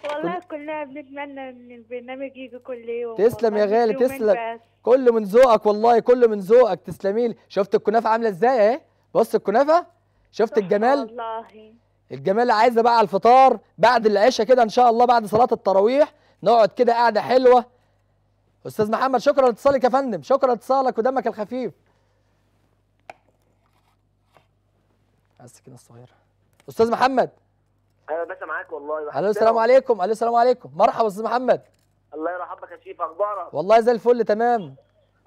والله كلنا بنتمنى ان البرنامج يجي كل يوم تسلم يا غالي تسلم كله من ذوقك والله كله من ذوقك تسلمي لي شفت الكنافه عامله ازاي اهي بص الكنافه شفت الجمال والله الجمال عايزه بقى على الفطار بعد العشاء كده ان شاء الله بعد صلاه التراويح نقعد كده قعده حلوه استاذ محمد شكرا لاتصالك يا فندم شكرا لاتصالك ودمك الخفيف كده الصغيره استاذ محمد ايوه باشا معاك والله الو السلام عليكم الو السلام عليكم مرحبا استاذ محمد الله يرحمك بك يا شيف اخبارك والله زي الفل تمام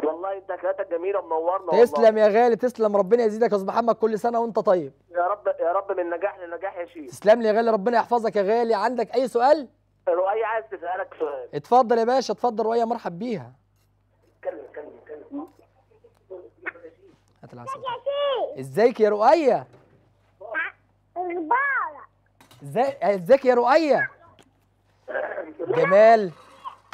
والله انت حياتك جميله منورنا تسلم يا غالي تسلم ربنا يزيدك يا استاذ محمد كل سنه وانت طيب يا رب يا رب من نجاح لنجاح يا شيخ تسلم لي يا غالي ربنا يحفظك يا غالي عندك اي سؤال رؤية عايز تسألك سؤال اتفضل يا باشا اتفضل رؤية مرحب بيها كمل كمل كمل هات العسل ازيك يا رؤية؟ ازيك يا رؤية؟ جمال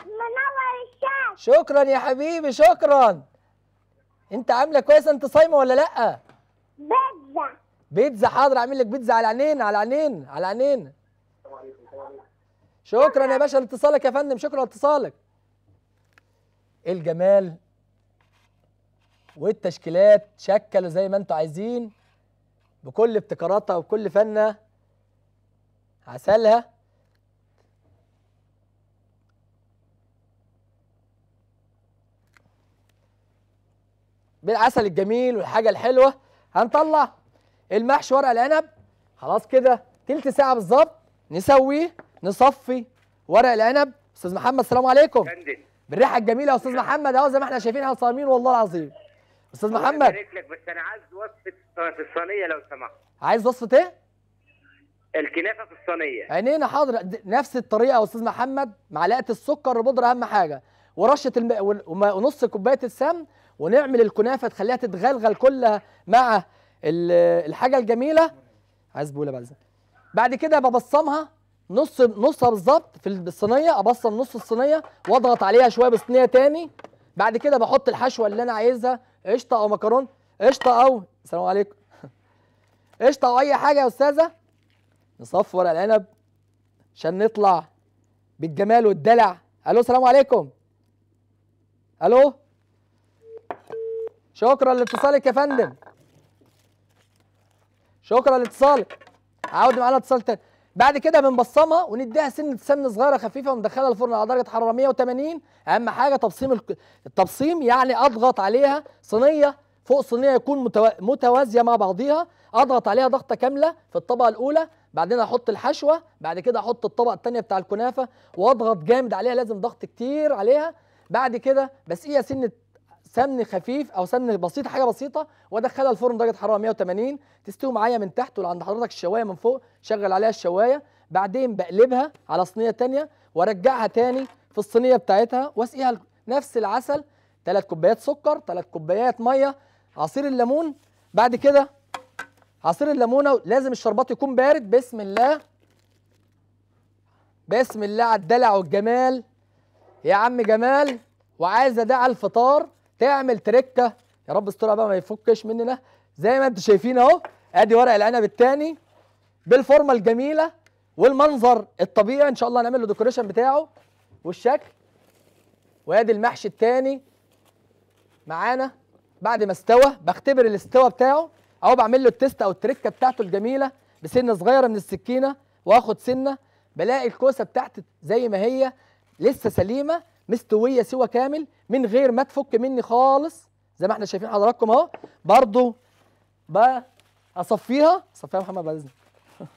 منور الشمس شكرا يا حبيبي شكرا انت عامله كويسه انت صايمه ولا لا بيتزا بيتزا حاضر اعمل لك بيتزا على عينين على عينين على عينين شكرا يا باشا لاتصالك يا فندم شكرا لاتصالك إيه الجمال والتشكيلات شكلوا زي ما انتوا عايزين بكل ابتكاراتها وبكل فنها عسلها بالعسل الجميل والحاجه الحلوه هنطلع المحشي ورق العنب خلاص كده تلت ساعه بالظبط نسويه نصفي ورق العنب استاذ محمد السلام عليكم بالريحه الجميله يا استاذ نعم. محمد اهو زي ما احنا شايفينها صايمين والله العظيم استاذ محمد بارك لك بس انا عايز وصفه في الصينيه لو سمحت عايز وصفه ايه؟ الكنافه في الصينيه عينينا حاضر نفس الطريقه يا استاذ محمد معلقه السكر وبودره اهم حاجه ورشه الم... ونص كوبايه السمن ونعمل الكنافه تخليها تتغلغل كلها مع الحاجه الجميله عايز بوله بعد بعد كده ببصمها نص نصها بالظبط في الصينيه ابصل نص الصينيه واضغط عليها شويه بصينيه تاني بعد كده بحط الحشوه اللي انا عايزها قشطه او مكرونه قشطه او السلام عليكم قشطه او اي حاجه يا استاذه نصفي ورق العنب عشان نطلع بالجمال والدلع الو السلام عليكم الو شكرا لاتصالك يا فندم شكرا لاتصالك عاود معانا اتصال تاني بعد كده بنبصمها ونديها سنه سمنه صغيره خفيفه وندخلها الفرن على درجه حراره 180 اهم حاجه تبصيم التبصيم يعني اضغط عليها صينيه فوق صينيه يكون متوازيه مع بعضيها اضغط عليها ضغطه كامله في الطبقه الاولى بعدين احط الحشوه بعد كده احط الطبقه الثانيه بتاع الكنافه واضغط جامد عليها لازم ضغط كتير عليها بعد كده بسقيها سنه سمن خفيف او سمن بسيط حاجه بسيطه وادخلها الفرن درجه حراره 180 تستوي معايا من تحت ولعند حضرتك الشوايه من فوق شغل عليها الشوايه بعدين بقلبها على صينيه ثانيه وارجعها ثاني في الصينيه بتاعتها واسقيها نفس العسل ثلاث كوبايات سكر ثلاث كوبايات ميه عصير الليمون بعد كده عصير الليمونه لازم الشربات يكون بارد بسم الله بسم الله على الدلع والجمال يا عم جمال وعايز ادعي الفطار تعمل تركه يا رب استرها بقى ما يفكش مننا زي ما انتم شايفين اهو ادي ورق العنب الثاني بالفورمه الجميله والمنظر الطبيعي ان شاء الله هنعمل له ديكوريشن بتاعه والشكل وادي المحشي الثاني معانا بعد ما استوى بختبر الاستوى بتاعه او بعمل له التيست او التركه بتاعته الجميله بسنه صغيره من السكينه واخد سنه بلاقي الكوسه بتاعتي زي ما هي لسه سليمه مستويه سوى كامل من غير ما تفك مني خالص زي ما احنا شايفين حضراتكم اهو برضو بقى اصفيها صفيها محمد بعد اذنك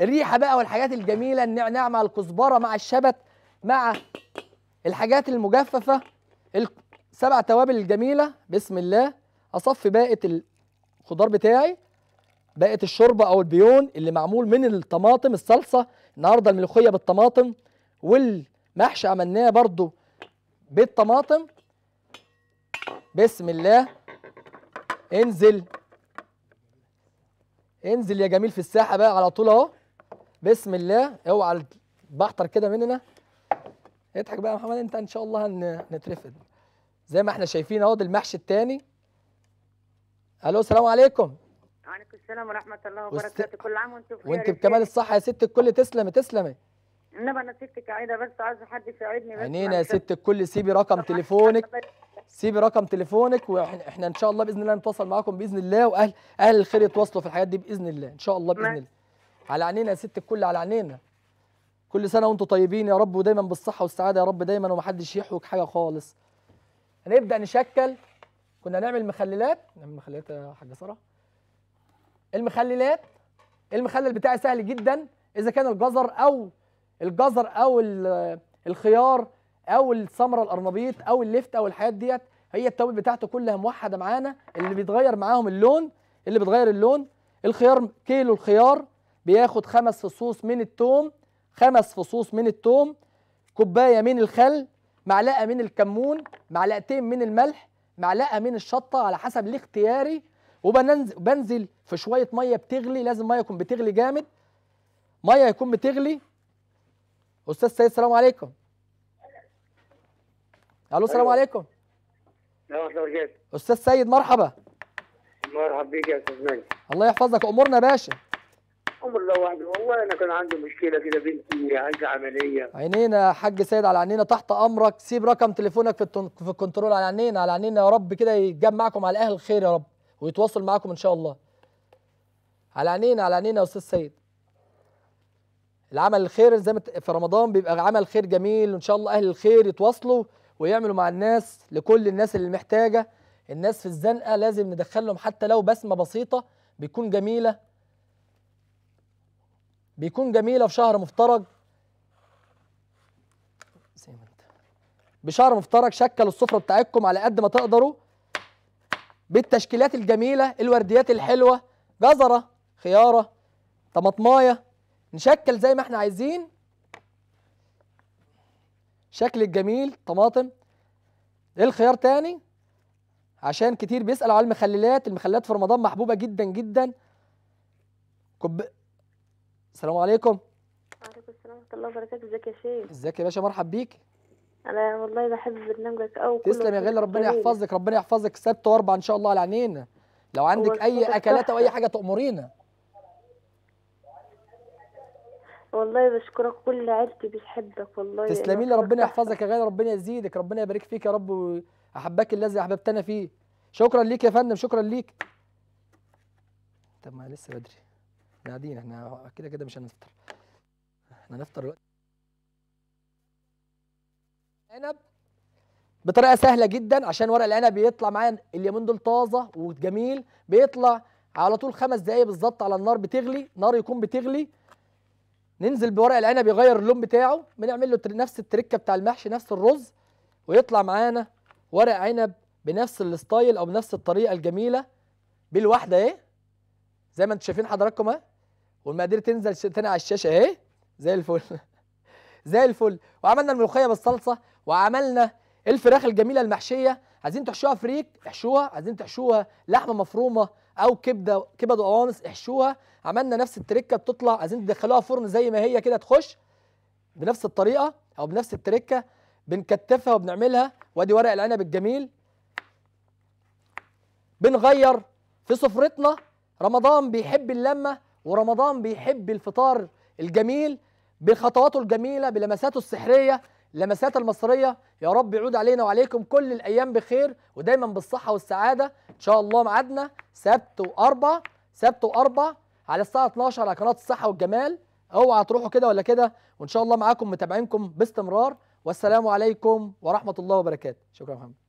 الريحه بقى والحاجات الجميله النعناع مع الكزبره مع الشبت مع الحاجات المجففه السبع توابل الجميله بسم الله اصفي باقه الخضار بتاعي باقه الشوربه او البيون اللي معمول من الطماطم الصلصه النهارده الملوخيه بالطماطم والمحشي عملناه برده بالطماطم بسم الله انزل انزل يا جميل في الساحه بقى على طول اهو بسم الله اوعى بحتر كده مننا اضحك بقى يا محمد انت ان شاء الله هنترفد زي ما احنا شايفين اهو ده المحشي الثاني الو السلام عليكم وعليكم السلام ورحمه الله وبركاته وست... كل عام وانتم بخير وانت بكمال الصحه يا ست الكل تسلمي تسلمي انما انا ستك عايزه بس عايزه حد يساعدني بس عينينا يا ست الكل سيبي رقم تليفونك سيبي رقم تليفونك واحنا ان شاء الله باذن الله نتواصل معاكم باذن الله واهل اهل الخير يتواصلوا في الحاجات دي باذن الله ان شاء الله باذن الله على عينينا يا ست الكل على عينينا كل سنه وانتم طيبين يا رب ودايما بالصحه والسعاده يا رب دايما ومحدش يحوك حاجه خالص هنبدا نشكل كنا نعمل مخللات نعمل مخللات يا حاجه ساره المخللات المخلل بتاعي سهل جدا اذا كان الجزر او الجزر او الخيار او السمره القرنبيط او الليفت او الحاجات ديت هي التوابل بتاعته كلها موحده معانا اللي بيتغير معاهم اللون اللي بتغير اللون الخيار كيلو الخيار بياخد خمس فصوص من التوم خمس فصوص من التوم كوبايه من الخل معلقه من الكمون معلقتين من الملح معلقه من الشطه على حسب الاختياري وبنزل في شويه ميه بتغلي لازم ميه تكون بتغلي جامد ميه يكون بتغلي استاذ سيد السلام عليكم الو أيوة. السلام عليكم استاذ سيد مرحبا مرحبا بيك يا استاذ مجد الله يحفظك امورنا يا باشا امر الله واحد والله انا كان عندي مشكله كده بنتي عايزه عمليه عينينا يا حاج سيد على عينينا تحت امرك سيب رقم تليفونك في في الكنترول على عينينا على عينينا يا رب كده يجمعكم على اهل الخير يا رب ويتواصل معاكم ان شاء الله على عينينا على عينينا يا استاذ سيد العمل الخير زي ما في رمضان بيبقى عمل خير جميل وان شاء الله اهل الخير يتواصلوا ويعملوا مع الناس لكل الناس اللي محتاجه الناس في الزنقه لازم ندخل لهم حتى لو بسمه بسيطه بيكون جميله بيكون جميله في شهر مفترج بشهر مفترج شكلوا السفره بتاعتكم على قد ما تقدروا بالتشكيلات الجميله الورديات الحلوه جزره خياره طماطمايه نشكل زي ما احنا عايزين شكل الجميل طماطم ايه الخيار تاني عشان كتير بيسالوا على المخللات المخللات في رمضان محبوبه جدا جدا كب السلام عليكم وعليكم السلام ورحمه الله وبركاته ازيك يا شيخ ازيك يا باشا مرحب بيك انا والله بحب برنامجك قوي تسلم يا غالي ربنا يحفظك ربنا يحفظك سبت واربع ان شاء الله على عينينا لو عندك اي اكلات او اي حاجه تامرينا والله بشكرك كل عيلتي بتحبك والله تسلمي لي ربنا يحفظك يا غالي ربنا يزيدك ربنا يبارك فيك يا رب احبك الذي احببتنا فيه شكرا ليك يا فندم شكرا ليك طب ما لسه بدري احنا قاعدين احنا كده كده مش هنفطر احنا هنفطر دلوقتي عنب بطريقه سهله جدا عشان ورق العنب بيطلع معايا اليومين دول طازه وجميل بيطلع على طول خمس دقايق بالظبط على النار بتغلي نار يكون بتغلي ننزل بورق العنب يغير اللون بتاعه بنعمل له نفس التركه بتاع المحشي نفس الرز ويطلع معانا ورق عنب بنفس الستايل او بنفس الطريقه الجميله بالواحده اهي زي ما انتم شايفين حضراتكم اهي والمقادير تنزل تاني على الشاشه اهي زي الفل زي الفل وعملنا الملوخيه بالصلصه وعملنا الفراخ الجميله المحشيه عايزين تحشوها فريك احشوها عايزين تحشوها لحمه مفرومه او كبده كبد وقوانص احشوها عملنا نفس التركه بتطلع عايزين تدخلوها فرن زي ما هي كده تخش بنفس الطريقه او بنفس التركه بنكتفها وبنعملها وادي ورق العنب الجميل بنغير في سفرتنا رمضان بيحب اللمه ورمضان بيحب الفطار الجميل بخطواته الجميله بلمساته السحريه لمسات المصريه يا رب يعود علينا وعليكم كل الايام بخير ودايما بالصحه والسعاده ان شاء الله ميعادنا سبت واربع سبت واربع على الساعه 12 على قناه الصحه والجمال اوعى تروحوا كده ولا كده وان شاء الله معاكم متابعينكم باستمرار والسلام عليكم ورحمه الله وبركاته شكرا محمد